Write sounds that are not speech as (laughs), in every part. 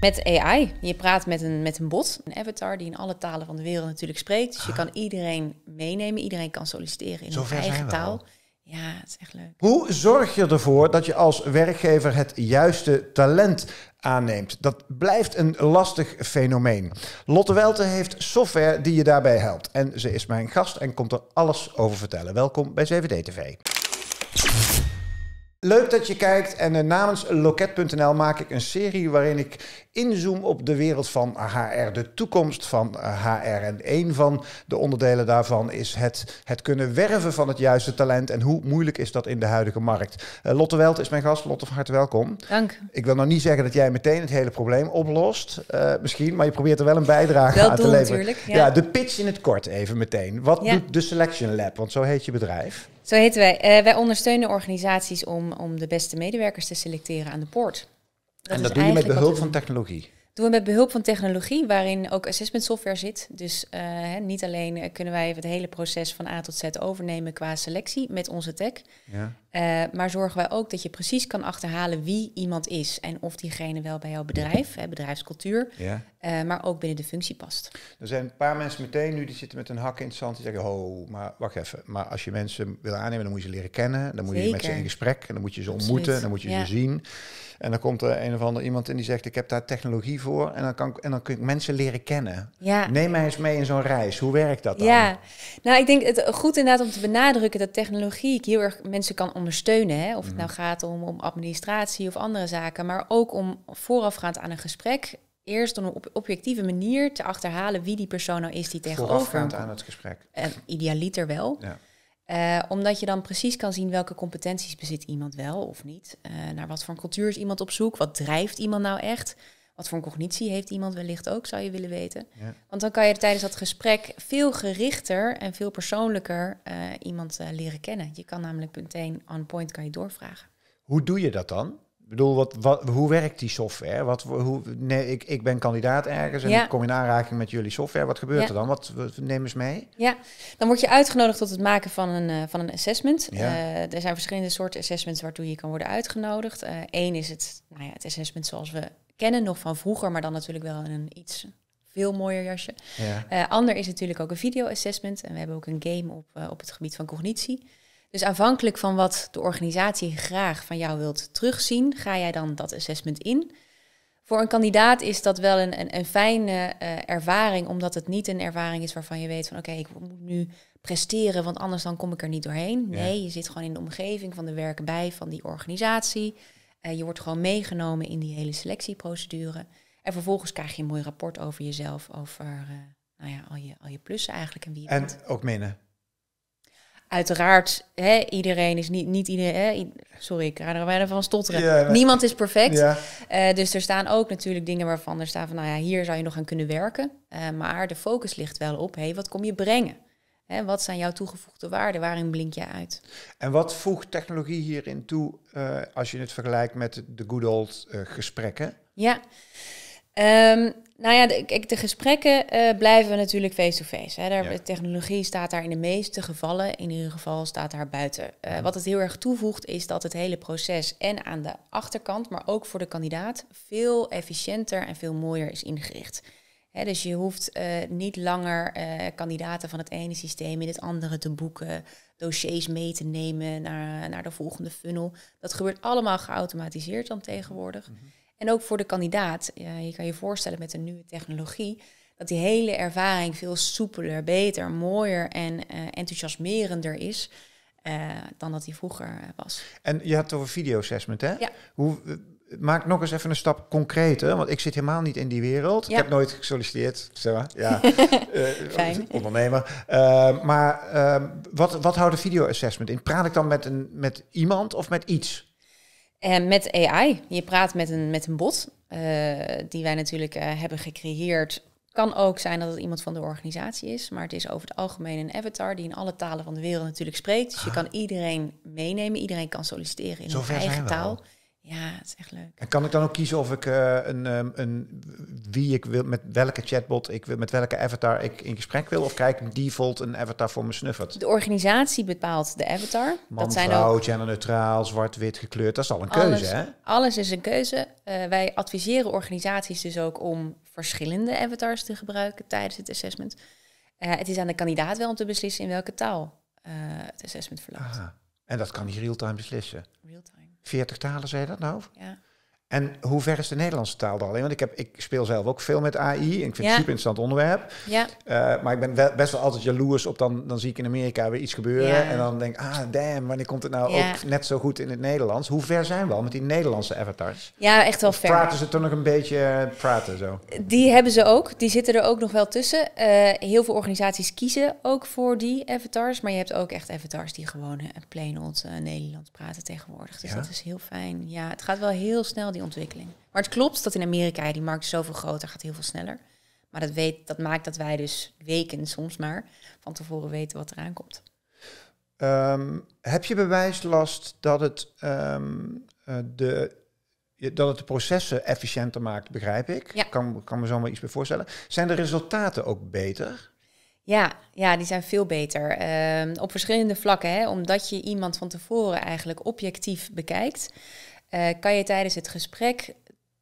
Met AI. Je praat met een, met een bot, een avatar die in alle talen van de wereld natuurlijk spreekt. Dus je kan iedereen meenemen, iedereen kan solliciteren in zijn eigen taal. Ja, het is echt leuk. Hoe zorg je ervoor dat je als werkgever het juiste talent aanneemt? Dat blijft een lastig fenomeen. Lotte Welte heeft software die je daarbij helpt. En ze is mijn gast en komt er alles over vertellen. Welkom bij CWD TV. Leuk dat je kijkt en eh, namens loket.nl maak ik een serie waarin ik inzoom op de wereld van HR, de toekomst van HR. Eh, en een van de onderdelen daarvan is het, het kunnen werven van het juiste talent en hoe moeilijk is dat in de huidige markt. Eh, Lotte Welt is mijn gast. Lotte, van harte welkom. Dank. Ik wil nou niet zeggen dat jij meteen het hele probleem oplost, misschien, maar je probeert er wel een bijdrage aan te leveren. Ja. ja. de pitch in het kort even meteen. Wat doet de Selection Lab? Want zo heet je bedrijf. Zo heten wij. Eh, wij ondersteunen organisaties om, om de beste medewerkers te selecteren aan de poort. en dat doe je met behulp van technologie? doen we met behulp van technologie, waarin ook assessment software zit. Dus eh, niet alleen kunnen wij het hele proces van A tot Z overnemen qua selectie met onze tech. Ja. Eh, maar zorgen wij ook dat je precies kan achterhalen wie iemand is en of diegene wel bij jouw bedrijf, hè, bedrijfscultuur, ja. Eh, maar ook binnen de functie past. Er zijn een paar mensen meteen nu die zitten met een hak in het zand die zeggen, oh, maar wacht even, maar als je mensen wil aannemen, dan moet je ze leren kennen, dan moet je met ze in gesprek, en dan moet je ze ontmoeten, dan moet je ze zien. En dan komt er een of ander iemand in die zegt, ik heb daar technologie voor en dan kan, en dan kun ik mensen leren kennen. Ja. Neem mij eens mee in zo'n reis, hoe werkt dat dan? Ja, nou ik denk het goed inderdaad om te benadrukken dat technologie ik heel erg mensen kan ondersteunen steunen Hè? Of het mhm. nou gaat om, om administratie of andere zaken, maar ook om voorafgaand aan een gesprek eerst op een objectieve manier te achterhalen wie die persoon nou is die tegenover. Voorafgaand aan het gesprek. en idealiter wel. Ja. Eh, omdat je dan precies kan zien welke competenties bezit iemand wel of niet. Eh, naar wat voor cultuur is iemand op zoek? Wat drijft iemand nou echt? Wat voor een cognitie heeft iemand wellicht ook, zou je willen weten. Want dan kan je tijdens dat gesprek veel gerichter en veel persoonlijker eh, iemand eh, leren kennen. Je kan namelijk meteen on point kan je doorvragen. Hoe doe je dat dan? Ik bedoel, wat, hoe werkt die software? Wat, hoe, nee, ik, ik ben kandidaat ergens en ik kom in aanraking met jullie software. Wat gebeurt er dan? Wat, wat neem eens mee? Ja, dan word je uitgenodigd tot het maken van een, eh, van een assessment. er zijn verschillende soorten assessments waartoe je kan worden uitgenodigd. Eén is het, nou ja, het assessment zoals we kennen nog van vroeger, maar dan natuurlijk wel in een iets veel mooier jasje. Ja. Eh, ander is natuurlijk ook een video-assessment. En we hebben ook een game op, eh, op het gebied van cognitie. Dus aanvankelijk van wat de organisatie graag van jou wilt terugzien, ga jij dan dat assessment in. Voor een kandidaat is dat wel een, een, een fijne eh, ervaring, omdat het niet een ervaring is waarvan je weet van oké, ik moet nu presteren, want anders dan kom ik er niet doorheen. Nee, je zit gewoon in de omgeving van de werken bij van die organisatie. Eh, je wordt gewoon meegenomen in die hele selectieprocedure. En vervolgens krijg je een mooi rapport over jezelf, over eh, nou ja, al, je, al je plussen eigenlijk en wie En ook minnen. Uiteraard, hè, iedereen is niet, niet iedereen. Sorry, ik raad er bijna van stotteren. Niemand is perfect. Eh, dus er staan ook natuurlijk dingen waarvan er staan van, nou ja, hier zou je nog aan kunnen werken. maar de focus ligt wel op, hé, hey, wat kom je brengen? Hè, wat zijn jouw toegevoegde waarden? Waarin blink je uit? En wat voegt technologie hierin toe eh, als je het vergelijkt met de good old eh, gesprekken? Ja, um, nou ja, de, de gesprekken eh, blijven natuurlijk face-to-face. -face, Technologie staat daar in de meeste gevallen, in ieder geval staat daar buiten. Mhm. Wat het heel erg toevoegt is dat het hele proces en aan de achterkant, maar ook voor de kandidaat, veel efficiënter en veel mooier is ingericht dus je hoeft eh, niet langer eh, kandidaten van het ene systeem in het andere te boeken, dossiers mee te nemen naar, naar de volgende funnel. Dat gebeurt allemaal geautomatiseerd dan tegenwoordig. Mhm. En ook voor de kandidaat, je kan je voorstellen met de nieuwe technologie, dat die hele ervaring veel soepeler, beter, mooier en eh, enthousiasmerender is dan dat die vroeger was. En je had het over video assessment, hè? Ja. Hoe, maak nog eens even een stap concreter, want ik zit helemaal niet in die wereld. Ik heb nooit gesolliciteerd, zeg maar. Ja, (laughs) eh, Fijn. ondernemer. Eh, maar ehm, wat, wat houdt een video-assessment in? Praat ik dan met, een, met iemand of met iets? met AI. Je praat met een, met een bot, eh, die wij natuurlijk hebben gecreëerd. Kan ook zijn dat het iemand van de organisatie is, maar het is over het algemeen een avatar die in alle talen van de wereld natuurlijk spreekt. Dus je ah. kan iedereen meenemen, iedereen kan solliciteren in zijn eigen taal. Ja, het is echt leuk. En kan ik dan ook kiezen of ik eh, een, ehm, een, wie ik wil, met welke chatbot ik wil, met welke avatar ik in gesprek wil? Of krijg ik default een avatar voor me snuffert? De organisatie bepaalt de avatar. Man, dat zijn vrouw, ook genderneutraal, zwart-wit gekleurd. Dat is al een keuze, hè? Alles is een keuze. Eh, wij adviseren organisaties dus ook om verschillende avatars te gebruiken tijdens het assessment. Eh, het is aan de kandidaat wel om te beslissen in welke taal het assessment verloopt. En dat kan hij real-time beslissen. Real-time. 40 talen zei dat nou? Ja. En hoe ver is de Nederlandse taal dan? Want ik, heb, ik speel zelf ook veel met AI. En ik vind ja. het super interessant onderwerp. Ja. Eh, maar ik ben wel, best wel altijd jaloers op dan, dan zie ik in Amerika weer iets gebeuren. En dan denk ik, ah damn, wanneer komt het nou ook net zo goed in het Nederlands? Hoe ver zijn we al met die Nederlandse avatars? Ja, echt wel of ver. Praten ze toch nog een beetje eh, praten zo? Die hebben ze ook. Die zitten er ook nog wel tussen. Eh, heel veel organisaties kiezen ook voor die avatars. Maar je hebt ook echt avatars die gewoon een old uh, Nederlands praten tegenwoordig. Dus dat is heel fijn. Ja, het gaat wel heel snel die ontwikkeling. Maar het klopt dat in Amerika die markt zoveel groter, gaat heel veel sneller. Maar dat, weet, dat maakt dat wij dus weken soms maar van tevoren weten wat eraan komt. Ehm, heb je bewijslast dat het, ehm, eh, de, dat het de processen efficiënter maakt, begrijp ik? Ja. Kan, kan me zo maar iets bij voorstellen. Zijn de resultaten ook beter? Ja, ja, die zijn veel beter. Ehm, op verschillende vlakken, hè, omdat je iemand van tevoren eigenlijk objectief bekijkt. Eh, kan je tijdens het gesprek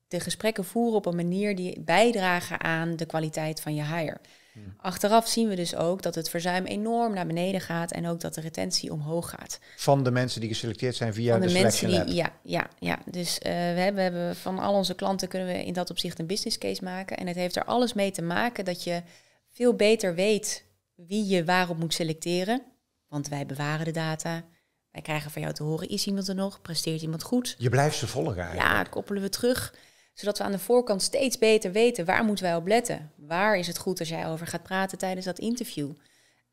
de gesprekken voeren op een manier die bijdragen aan de kwaliteit van je hire. Hmm. Achteraf zien we dus ook dat het verzuim enorm naar beneden gaat en ook dat de retentie omhoog gaat. Van de mensen die geselecteerd zijn via van de, mensen die, Ja, ja, ja. Dus eh, we, hebben, we hebben, van al onze klanten kunnen we in dat opzicht een business case maken. En het heeft er alles mee te maken dat je veel beter weet wie je waarop moet selecteren. Want wij bewaren de data. Wij krijgen van jou te horen, is iemand er nog? Presteert iemand goed? Je blijft ze volgen eigenlijk. Ja, koppelen we terug. Zodat we aan de voorkant steeds beter weten waar moeten wij op letten. Waar is het goed als jij over gaat praten tijdens dat interview?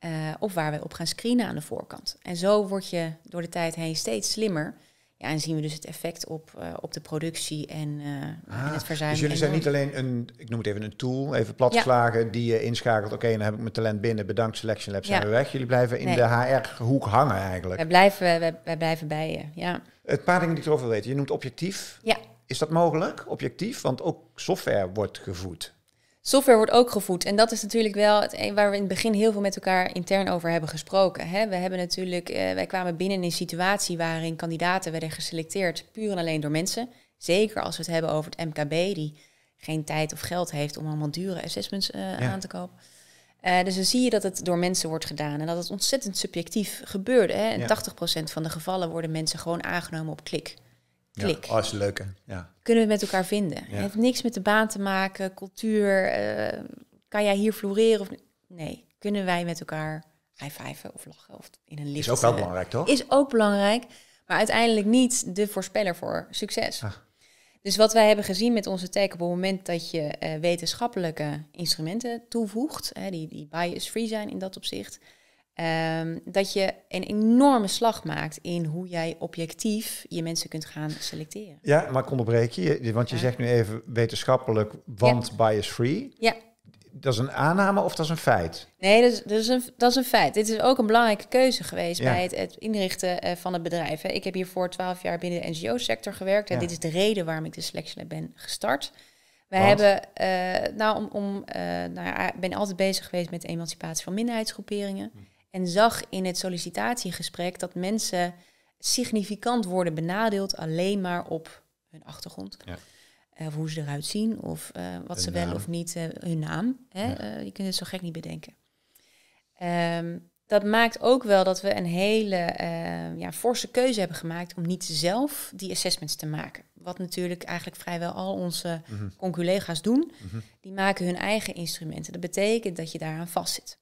Uh, of waar wij op gaan screenen aan de voorkant. En zo word je door de tijd heen steeds slimmer en zien we dus het effect op, eh, op de productie en, uh, ah, het dus verzuim. Dus jullie zijn niet alleen een, ik noem het even een tool, even platslagen ja. die je inschakelt. Oké, dan heb ik mijn talent binnen, bedankt Selection Labs, zijn we weg. Jullie blijven in de HR-hoek hangen eigenlijk. Wij blijven, wij, wij, blijven bij je, ja. Het paar dingen die ik erover weet, je noemt objectief. Ja. Is dat mogelijk, objectief? Want ook software wordt gevoed. Software wordt ook gevoed. En dat is natuurlijk wel het, e- waar we in het begin heel veel met elkaar intern over hebben gesproken. Hè. We hebben natuurlijk, eh, wij kwamen binnen in een situatie waarin kandidaten werden geselecteerd puur en alleen door mensen. Zeker als we het hebben over het MKB, die geen tijd of geld heeft om allemaal dure assessments eh, aan te kopen. Eh, dus dan zie je dat het door mensen wordt gedaan en dat het ontzettend subjectief gebeurde. Hè? In 80% van de gevallen worden mensen gewoon aangenomen op klik klik. Ja, oh, leuke. Ja. Kunnen we met elkaar vinden. Het heeft niks met de baan te maken, cultuur. Eh, kan jij hier floreren? Of... Nee, kunnen wij met elkaar high of lachen of in een lift. Is ook wel eh, belangrijk, toch? Is ook belangrijk, maar uiteindelijk niet de voorspeller voor succes. Ah. Dus wat wij hebben gezien met onze tech op het moment dat je eh, wetenschappelijke instrumenten toevoegt, hè, die, die bias-free zijn in dat opzicht, Ehm, dat je een enorme slag maakt in hoe jij objectief je mensen kunt gaan selecteren. Ja, maar ik onderbreek je, want je zegt nu even wetenschappelijk, want bias free. Ja. Dat is een aanname of dat is een feit? Nee, dat is, dat is, een, dat is een feit. Dit is ook een belangrijke keuze geweest bij het, inrichten eh, van het bedrijf. Ik heb hiervoor twaalf jaar binnen de NGO-sector gewerkt. En dit is de reden waarom ik de Selection ben gestart. We hebben, eh, nou, om, om eh, nou, ik ben altijd bezig geweest met de emancipatie van minderheidsgroeperingen. Hm. En zag in het sollicitatiegesprek dat mensen significant worden benadeeld alleen maar op hun achtergrond. Ja. Eh, hoe ze eruit zien, of eh, wat ze wel of niet, eh, hun naam. Hè? je kunt het zo gek niet bedenken. Ehm, dat maakt ook wel dat we een hele ja, forse keuze hebben gemaakt om niet zelf die assessments te maken. Wat natuurlijk eigenlijk vrijwel al onze mm conculega's doen. Mhm. Die maken hun eigen instrumenten. Dat betekent dat je daaraan vastzit.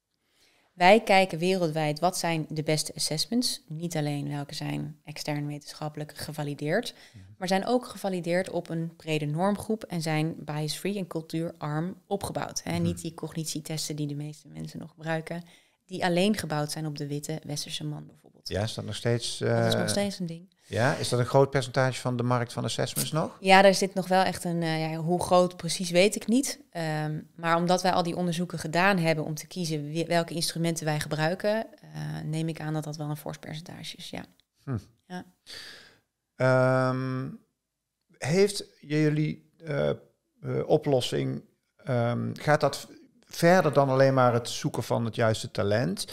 Wij kijken wereldwijd wat zijn de beste assessments. Niet alleen welke zijn extern wetenschappelijk gevalideerd, mhm. maar zijn ook gevalideerd op een brede normgroep en zijn bias-free en cultuurarm opgebouwd. Hè? Mhm. Niet die cognitietesten die de meeste mensen nog gebruiken, die alleen gebouwd zijn op de witte westerse man bijvoorbeeld. Ja, is dat nog steeds... Dat is nog eh, steeds een ding. Ja, is dat een groot percentage van de markt van assessments nog? Ja, daar zit nog wel echt een, eh, ja, hoe groot precies weet ik niet. Ehm, maar omdat wij al die onderzoeken gedaan hebben om te kiezen welke instrumenten wij gebruiken, eh, neem ik aan dat dat wel een fors percentage is, ja. Hm. ja. Ehm, heeft jullie oplossing, ehm, gaat dat verder dan alleen maar het zoeken van het juiste talent.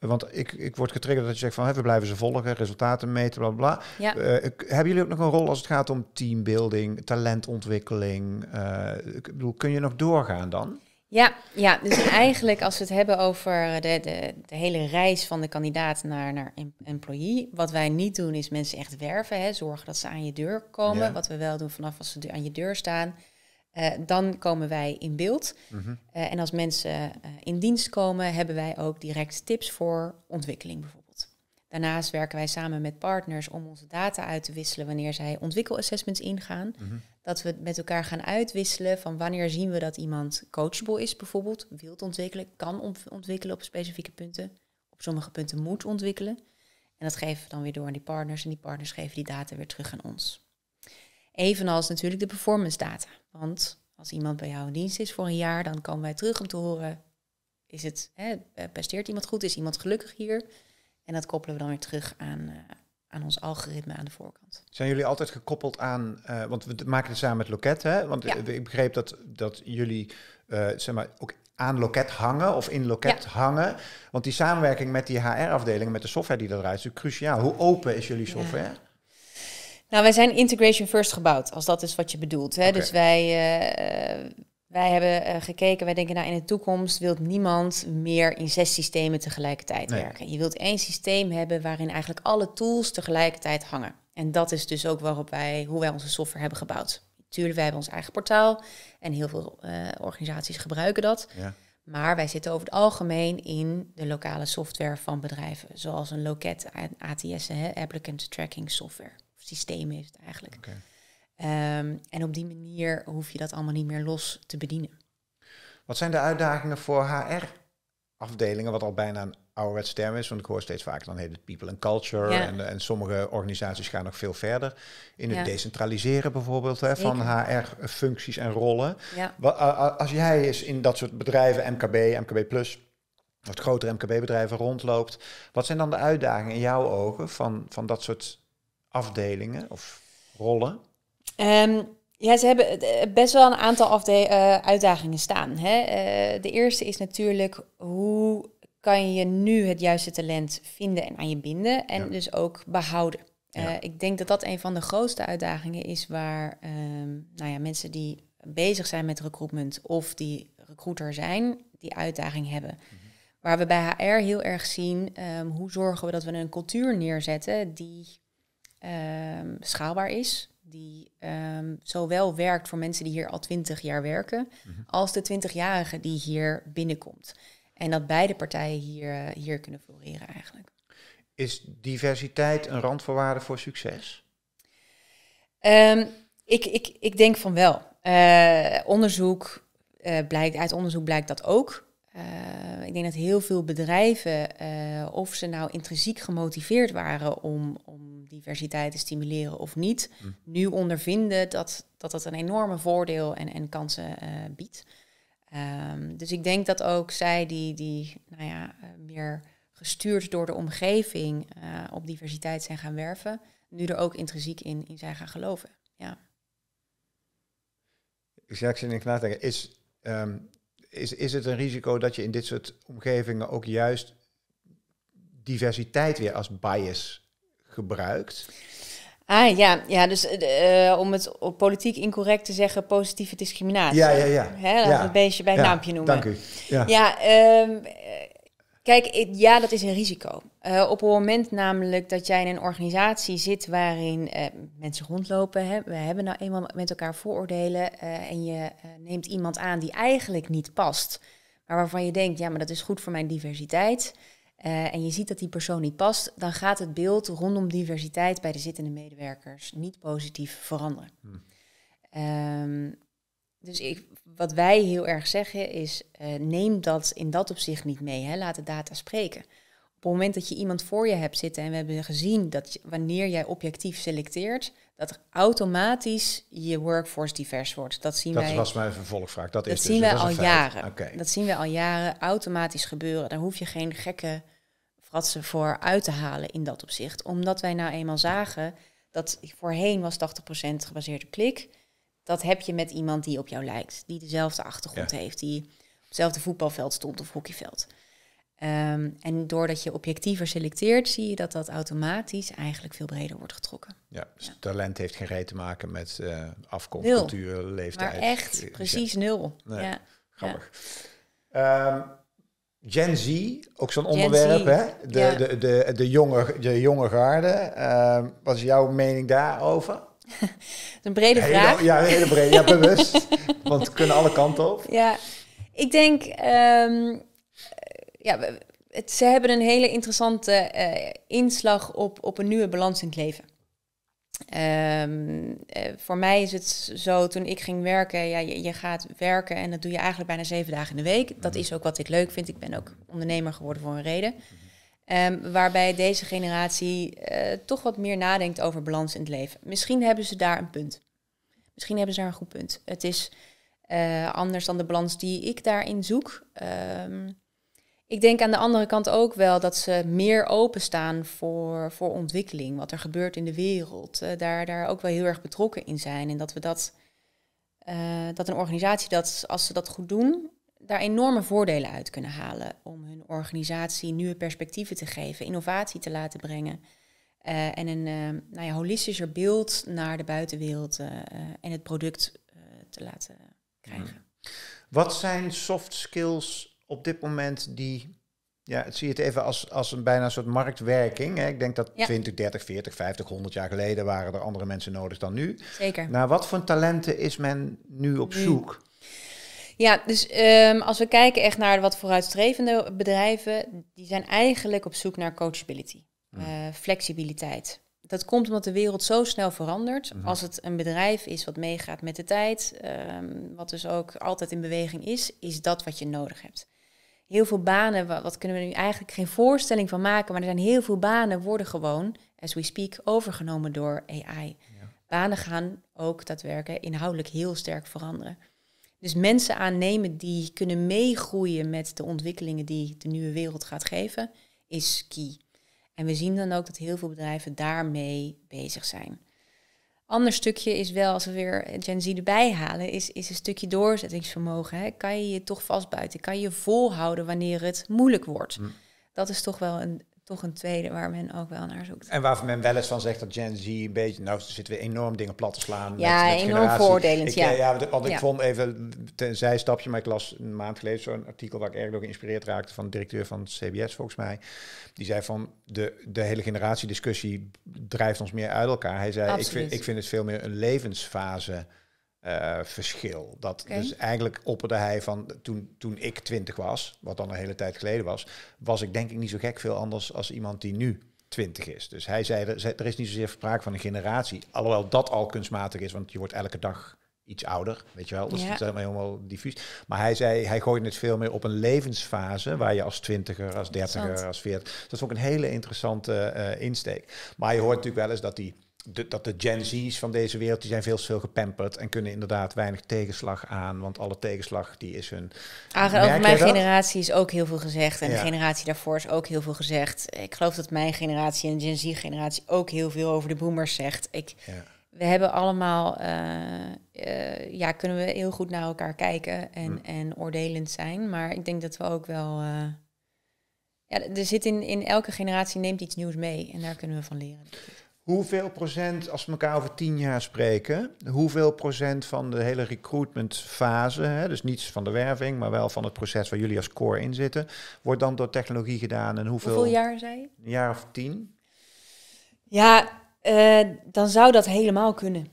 Want ik, ik word getriggerd dat je zegt van we blijven ze volgen, resultaten meten, bla bla. Eh, hebben jullie ook nog een rol als het gaat om teambuilding, talentontwikkeling? Eh, ik bedoel, kun je nog doorgaan dan? Ja, ja, dus eigenlijk als we het hebben over de, de, de hele reis van de kandidaat naar, naar employee. Wat wij niet doen is mensen echt werven, hè, zorgen dat ze aan je deur komen. Wat we wel doen vanaf als ze aan je deur staan eh, dan komen wij in beeld. Mhm. Eh, en als mensen eh, in dienst komen, hebben wij ook direct tips voor ontwikkeling bijvoorbeeld. Daarnaast werken wij samen met partners om onze data uit te wisselen wanneer zij ontwikkelassessments ingaan. Mhm. Dat we met elkaar gaan uitwisselen van wanneer zien we dat iemand coachable is bijvoorbeeld, wilt ontwikkelen, kan ontwikkelen op specifieke punten, op sommige punten moet ontwikkelen. En dat geven we dan weer door aan die partners en die partners geven die data weer terug aan ons. Evenals natuurlijk de performance data. Want als iemand bij jou in dienst is voor een jaar, dan komen wij terug om te horen: is het, hè, iemand goed? Is iemand gelukkig hier? En dat koppelen we dan weer terug aan, eh, aan ons algoritme aan de voorkant. Zijn jullie altijd gekoppeld aan, eh, want we maken het samen met Loket, hè? Want ik begreep dat, dat jullie eh, zeg maar, ook aan Loket hangen of in Loket hangen. Want die samenwerking met die HR-afdeling, met de software die dat draait, is natuurlijk cruciaal. Hoe open is jullie software? Ja. Nou, wij zijn integration first gebouwd, als dat is wat je bedoelt. Hè? Dus wij, eh, wij hebben eh, gekeken, wij denken nou in de toekomst wil niemand meer in zes systemen tegelijkertijd werken. Je wilt één systeem hebben waarin eigenlijk alle tools tegelijkertijd hangen. En dat is dus ook waarop wij, hoe wij onze software hebben gebouwd. Natuurlijk, wij hebben ons eigen portaal en heel veel eh, organisaties gebruiken dat. Maar wij zitten over het algemeen in de lokale software van bedrijven, zoals een loket, ATS, hè, applicant tracking software systeem is het eigenlijk. Ehm, en op die manier hoef je dat allemaal niet meer los te bedienen. Wat zijn de uitdagingen voor HR-afdelingen, wat al bijna een ouderwets term is? Want ik hoor steeds vaker, dan heet het people and culture. En, en, sommige organisaties gaan nog veel verder. In het decentraliseren bijvoorbeeld hè, van HR-functies en rollen. Ja. Als jij eens in dat soort bedrijven, MKB, MKB Plus, wat grotere MKB-bedrijven rondloopt, wat zijn dan de uitdagingen in jouw ogen van, van dat soort afdelingen of rollen? Ehm, ja, ze hebben eh, best wel een aantal eh, uitdagingen staan. Hè? Eh, de eerste is natuurlijk hoe kan je nu het juiste talent vinden en aan je binden en dus ook behouden. Ik denk dat dat een van de grootste uitdagingen is waar ehm, nou ja, mensen die bezig zijn met recruitment of die recruiter zijn, die uitdaging hebben. Mhm. Waar we bij HR heel erg zien, ehm, hoe zorgen we dat we een cultuur neerzetten die Ehm, schaalbaar is. Die ehm, zowel werkt voor mensen die hier al twintig jaar werken, mhm. als de twintigjarige die hier binnenkomt. En dat beide partijen hier, eh, hier kunnen floreren eigenlijk. Is diversiteit een randvoorwaarde voor succes? Ehm, ik, ik, ik denk van wel. Eh, onderzoek, eh, blijkt, uit onderzoek blijkt dat ook. Eh, ik denk dat heel veel bedrijven, eh, of ze nou intrinsiek gemotiveerd waren om, om diversiteit te stimuleren of niet, mm. nu ondervinden dat, dat dat een enorme voordeel en, en kansen eh, biedt. Ehm, dus ik denk dat ook zij die, die nou ja, meer gestuurd door de omgeving op diversiteit zijn gaan werven, nu er ook intrinsiek in, in zijn gaan geloven. Ja. Ik zeg, ik zit in nadenken, is... Ehm, is, is het een risico dat je in dit soort omgevingen ook juist diversiteit weer als bias gebruikt? Ah ja, ja dus eh, eh, om het op politiek incorrect te zeggen, positieve discriminatie. Ja, ja, ja. Hè, laten ja. beestje bij het naampje noemen. Dank u. Ja, ja ehm, Kijk, ja, dat is een risico. Eh, op het moment namelijk dat jij in een organisatie zit waarin eh, mensen rondlopen, hè, we hebben nou eenmaal met elkaar vooroordelen eh, en je neemt iemand aan die eigenlijk niet past, maar waarvan je denkt, ja, maar dat is goed voor mijn diversiteit. en je ziet dat die persoon niet past, dan gaat het beeld rondom diversiteit bij de zittende medewerkers niet positief veranderen. Hm. Ehm, dus ik, wat wij heel erg zeggen is, eh, neem dat in dat opzicht niet mee. Hè? Laat de data spreken. Op het moment dat je iemand voor je hebt zitten en we hebben gezien dat wanneer jij objectief selecteert, dat automatisch je workforce divers wordt. Dat zien wij. was mijn vervolgvraag. Dat, dat is dus- zien we al jaren. Dat zien we al jaren automatisch gebeuren. Daar hoef je geen gekke fratsen voor uit te halen in dat opzicht, omdat wij nou eenmaal zagen dat voorheen was 80% gebaseerd op klik dat heb je met iemand die op jou lijkt, die dezelfde achtergrond heeft, die op hetzelfde voetbalveld stond of hockeyveld. Ehm, en doordat je objectiever selecteert, zie je dat dat automatisch eigenlijk veel breder wordt getrokken. Ja, dus talent heeft geen reet te maken met eh, afkomst, cultuur, leeftijd. Maar echt, precies nul. ja. Grappig. Ehm, Gen Z, ook zo'n onderwerp, hè? De, de, de, de, jonge, de jonge garde. Ehm, wat is jouw mening daarover? een brede vraag. Ja, een hele brede. Ja, (laughs) bewust. Want we kunnen alle kanten op. Ja, ik denk... Um, ja, het, ze hebben een hele interessante eh, inslag op, op een nieuwe balans in het leven. Ehm, eh, voor mij is het zo, toen ik ging werken, ja, je, je, gaat werken en dat doe je eigenlijk bijna zeven dagen in de week. Dat mhm. is ook wat ik leuk vind. Ik ben ook ondernemer geworden voor een reden. Mhm. Ehm, waarbij deze generatie eh, toch wat meer nadenkt over balans in het leven. Misschien hebben ze daar een punt. Misschien hebben ze daar een goed punt. Het is eh, anders dan de balans die ik daarin zoek. Ehm, ik denk aan de andere kant ook wel dat ze meer openstaan voor, voor ontwikkeling, wat er gebeurt in de wereld. Eh, daar, daar ook wel heel erg betrokken in zijn. En dat we dat, dat een organisatie dat, als ze dat goed doen, daar enorme voordelen uit kunnen halen om hun organisatie nieuwe perspectieven te geven, innovatie te laten brengen eh, en een ehm, nou ja, holistischer beeld naar de buitenwereld eh, eh, en het product te laten krijgen. Wat zijn soft skills op dit moment die ja, het zie je het even als, als een bijna een soort marktwerking. Hè? Ik denk dat 20, 30, 40, 50, 100 jaar geleden waren er andere mensen nodig dan nu. Zeker. Naar wat voor talenten is men nu op zoek? Ja, dus ehm, als we kijken echt naar wat vooruitstrevende bedrijven, die zijn eigenlijk op zoek naar coachability, mm. eh, flexibiliteit. Dat komt omdat de wereld zo snel verandert. Mhm. Als het een bedrijf is wat meegaat met de tijd, ehm, wat dus ook altijd in beweging is, is dat wat je nodig hebt. Heel veel banen, wat, kunnen we nu eigenlijk geen voorstelling van maken, maar er zijn heel veel banen worden gewoon, as we speak, overgenomen door AI. Banen gaan ook daadwerkelijk inhoudelijk heel sterk veranderen. Dus mensen aannemen die kunnen meegroeien met de ontwikkelingen die de nieuwe wereld gaat geven, is key. En we zien dan ook dat heel veel bedrijven daarmee bezig zijn. Ander stukje is wel, als we weer Gen Z erbij halen, is, is een stukje doorzettingsvermogen. Hè? Kan je je toch vastbuiten? Kan je volhouden wanneer het moeilijk wordt? Mm. Dat is toch wel een, toch een tweede waar men ook wel naar zoekt. En waarvan men wel eens van zegt dat Gen Z een beetje, nou zitten we enorm dingen plat te slaan. Ja, met, met enorm voordelend. ja. ja, want ik vond even een zijstapje, maar ik las een maand geleden zo'n artikel waar ik erg door geïnspireerd raakte van de directeur van CBS volgens mij. Die zei van de, de hele generatiediscussie drijft ons meer uit elkaar. Hij zei, ik vind, ik vind het veel meer een levensfase eh, verschil. Dat dus eigenlijk opperde hij van toen, toen ik twintig was, wat dan een hele tijd geleden was, was ik denk ik niet zo gek veel anders als iemand die nu twintig is. Dus hij zei er, er is niet zozeer sprake van een generatie, alhoewel dat al kunstmatig is, want je wordt elke dag iets ouder, weet je wel. dat is helemaal, helemaal diffuus. Maar hij zei, hij gooit het veel meer op een levensfase... waar je als twintiger, als dertiger, als veertiger... Dat is ook een hele interessante eh, insteek. Maar je hoort natuurlijk wel eens dat die dat de Gen Z's van deze wereld, die zijn veel te veel gepamperd en kunnen inderdaad weinig tegenslag aan, want alle tegenslag die is hun... Aange mijn generatie is ook heel veel gezegd en de generatie daarvoor is ook heel veel gezegd. Ik geloof dat mijn generatie en de Gen Z-generatie ook heel veel over de boomers zegt. Ik, We hebben allemaal, eh, eh, ja, kunnen we heel goed naar elkaar kijken en, hm. en oordelend zijn, maar ik denk dat we ook wel... Uh, ja, er zit in, in elke generatie neemt iets nieuws mee en daar kunnen we van leren. Hoeveel procent, als we elkaar over tien jaar spreken, hoeveel procent van de hele recruitment hè, dus niets van de werving, maar wel van het proces waar jullie als core in zitten, wordt dan door technologie gedaan en hoeveel? Hoeveel jaar zei je? Een jaar of tien? Ja, eh, dan zou dat helemaal kunnen.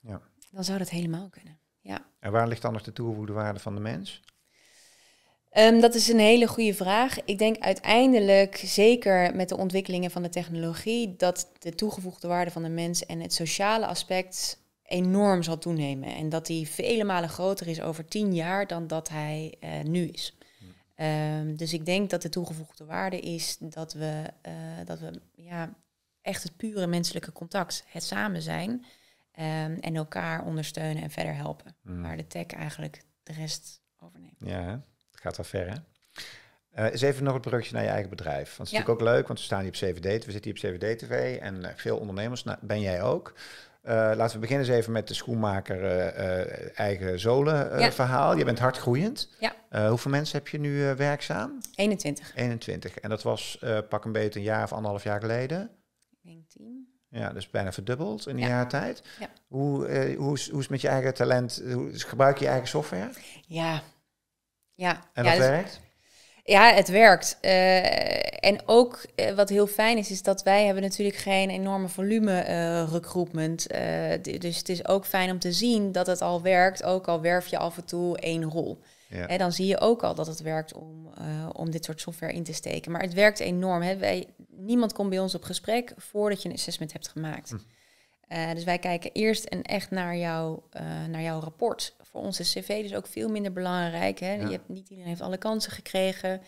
Ja. Dan zou dat helemaal kunnen, ja. En waar ligt dan nog de toegevoegde waarde van de mens? Ehm, dat is een hele goede vraag. Ik denk uiteindelijk, zeker met de ontwikkelingen van de technologie, dat de toegevoegde waarde van de mens en het sociale aspect enorm zal toenemen. En dat die vele malen groter is over tien jaar dan dat hij eh, nu is. Ehm, dus ik denk dat de toegevoegde waarde is dat we, eh, dat we ja, echt het pure menselijke contact, het samen zijn ehm, en elkaar ondersteunen en verder helpen. Mm. Waar de tech eigenlijk de rest overneemt. Ja, gaat wel ver, hè? Uh, even nog het brugje naar je eigen bedrijf. Want het is natuurlijk ook leuk, want we staan hier op CVD. We zitten hier op CVD-TV en eh, veel ondernemers nou, ben jij ook. Eh, laten we beginnen eens even met de schoenmaker eigen zolen verhaal. Je bent hardgroeiend groeiend. hoeveel mensen heb je nu werkzaam? 21. 21. En dat was pak een beetje een jaar of anderhalf jaar geleden? Ik denk Ja, dus bijna verdubbeld in een jaar tijd. Hoe, hoe, is, hoe is het met je eigen talent? Hoe, gebruik je eigen software? Ja, ja. En dat dus- werkt? Ja, het werkt. Eh, en ook eh, wat heel fijn is, is dat wij hebben natuurlijk geen enorme volume uh, recruitment. dus het is ook fijn om te zien dat het al werkt, ook al werf je af en toe één rol. dan zie je ook al dat het werkt om, om dit soort software in te steken. Maar het werkt enorm. Hè. niemand komt bij ons op gesprek voordat je een assessment hebt gemaakt. Hm. dus wij kijken eerst en echt naar, jou, naar jouw rapport voor is cv dus ook veel minder belangrijk. Hè? Je hebt, niet iedereen heeft alle kansen gekregen.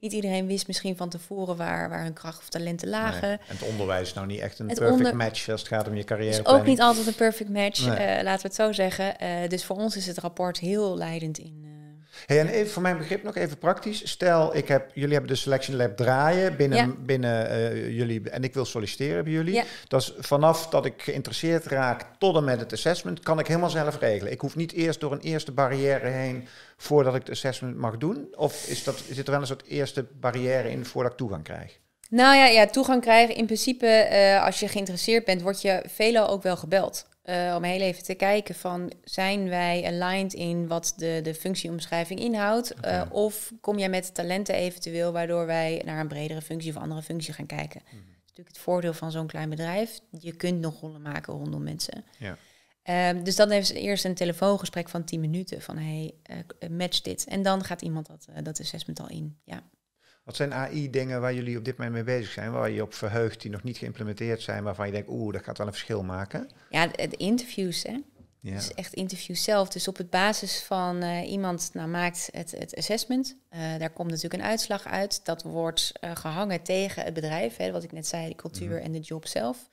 Niet iedereen wist misschien van tevoren waar, waar hun kracht of talenten lagen. En het onderwijs is nou niet echt een perfect match als het gaat om je carrière. Het is ook niet altijd een perfect match, eh, laten we het zo zeggen. Eh, dus voor ons is het rapport heel leidend in, eh, Hey, en voor mijn begrip nog even praktisch. Stel, ik heb, jullie hebben de Selection Lab draaien binnen, binnen eh, jullie en ik wil solliciteren bij jullie. Dat is vanaf dat ik geïnteresseerd raak tot en met het assessment, kan ik helemaal zelf regelen. Ik hoef niet eerst door een eerste barrière heen voordat ik het assessment mag doen. Of is dat, zit er wel een soort eerste barrière in voordat ik toegang krijg? Nou ja, ja toegang krijgen. In principe, eh, als je geïnteresseerd bent, word je veelal ook wel gebeld. Eh, om heel even te kijken van zijn wij aligned in wat de, de functieomschrijving inhoudt? Eh, of kom jij met talenten eventueel, waardoor wij naar een bredere functie of andere functie gaan kijken? Mhm. Dat is natuurlijk het voordeel van zo'n klein bedrijf. Je kunt nog rollen maken rondom mensen. Ja. Ehm, dus dan heeft ze eerst een telefoongesprek van 10 minuten van hey, match dit. En dan gaat iemand dat, dat assessment al in. Ja. Wat zijn AI-dingen waar jullie op dit moment mee bezig zijn, waar je op verheugt die nog niet geïmplementeerd zijn, waarvan je denkt, oeh, dat gaat wel een verschil maken? Ja, de, interviews, hè. Ja. Dus echt interviews zelf. Dus op het basis van eh, iemand nou, maakt het, het assessment. Eh, daar komt natuurlijk een uitslag uit. Dat wordt eh, gehangen tegen het bedrijf. Hè, wat ik net zei, de cultuur mhm. en de job zelf.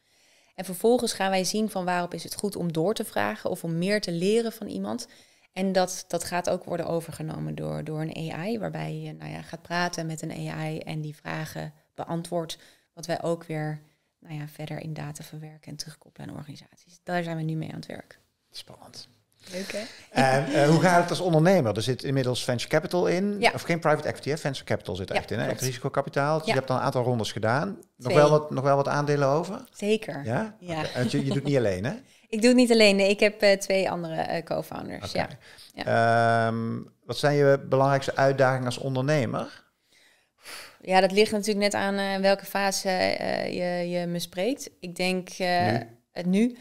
En vervolgens gaan wij zien van waarop is het goed om door te vragen of om meer te leren van iemand. En dat, dat gaat ook worden overgenomen door, door een AI, waarbij je nou ja, gaat praten met een AI en die vragen beantwoordt, wat wij ook weer nou ja, verder in data verwerken en terugkoppelen aan organisaties. Daar zijn we nu mee aan het werk. Spannend. Leuk hè? En eh, hoe gaat het als ondernemer? Er zit inmiddels venture capital in, of geen private equity, hè? venture capital zit echt in, hè? echt risicokapitaal. Dus je hebt al een aantal rondes gedaan. Nog wel, wat, nog wel wat aandelen over? Zeker. Ja? En je, je doet niet alleen hè? (laughs) Ik doe het niet alleen. Nee, ik heb eh, twee andere eh, co-founders. Ja. ja. Ehm, wat zijn je belangrijkste uitdagingen als ondernemer? Ja, dat ligt natuurlijk net aan eh, welke fase je, je me spreekt. Ik denk het nu.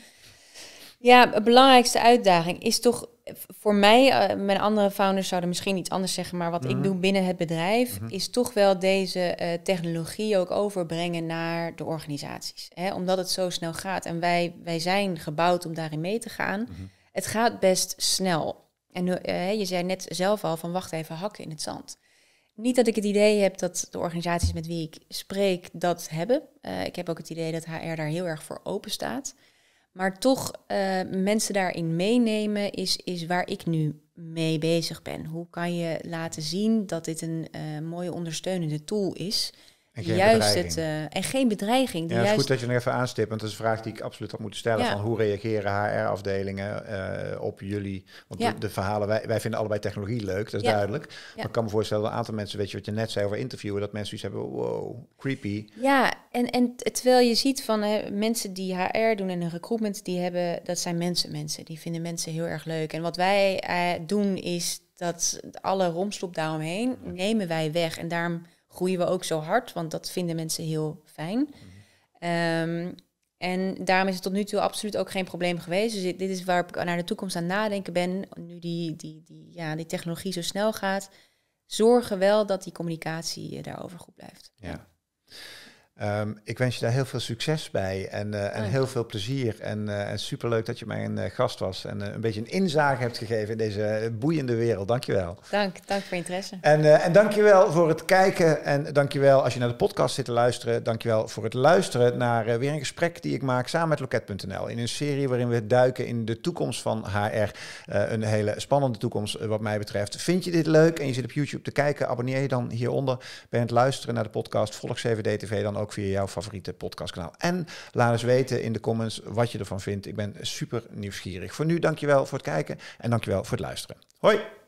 Ja, de belangrijkste uitdaging is toch voor mij, eh, mijn andere founders zouden misschien iets anders zeggen, maar wat ik mhm. doe binnen het bedrijf mhm. is toch wel deze eh, technologie ook overbrengen naar de organisaties. Hè? Omdat het zo snel gaat en wij, wij zijn gebouwd om daarin mee te gaan. Mhm. Het gaat best snel. En eh, je zei net zelf al van wacht even, hakken in het zand. Niet dat ik het idee heb dat de organisaties met wie ik spreek dat hebben. ik heb ook het idee dat HR daar heel erg voor open staat. Maar toch eh, mensen daarin meenemen is, is waar ik nu mee bezig ben. Hoe kan je laten zien dat dit een uh, mooie ondersteunende tool is? En geen Juist bedreiging. Het, eh, en geen bedreiging. Ja, is goed dat je nog even aanstipt, want dat is een vraag die ik absoluut had moeten stellen. Van hoe reageren HR-afdelingen eh, op jullie? Want ja. de, verhalen, wij, wij vinden allebei technologie leuk, dat is duidelijk. Maar ik kan me voorstellen dat een aantal mensen, weet je wat je net zei over interviewen, dat mensen iets hebben, wow, creepy. Ja, en, en terwijl je ziet van mensen die HR doen en een recruitment, die hebben, dat zijn mensen, mensen. Die vinden mensen heel erg leuk. En wat wij eh, doen is dat alle romslop daaromheen nemen wij weg. En daarom groeien we ook zo hard, want dat vinden mensen heel fijn. Mhm. Ehm, en daarom is het tot nu toe absoluut ook geen probleem geweest. Dus dit, dit is waar ik naar de toekomst aan nadenken ben. Nu die, die, die, ja, die technologie zo snel gaat, zorgen wel dat die communicatie eh, daarover goed blijft. Ja. Ehm, ik wens je daar heel veel succes bij en, eh, en heel veel plezier. En, eh, en superleuk dat je mijn een eh, gast was en een beetje een inzage hebt gegeven in deze boeiende wereld. Dankjewel. Dank, dank voor je interesse. En, en dankjewel voor het kijken en dankjewel als je naar de podcast zit te luisteren. Dankjewel voor het luisteren naar weer een gesprek die ik maak samen met Loket.nl. In een serie waarin we duiken in de toekomst van HR. een hele spannende toekomst wat mij betreft. Vind je dit leuk en je zit op YouTube te kijken, abonneer je dan hieronder. Ben het luisteren naar de podcast, volg CVD-TV dan ook ook via jouw favoriete podcastkanaal. En laat eens weten in de comments wat je ervan vindt. Ik ben super nieuwsgierig. Voor nu, dankjewel voor het kijken en dankjewel voor het luisteren. Hoi!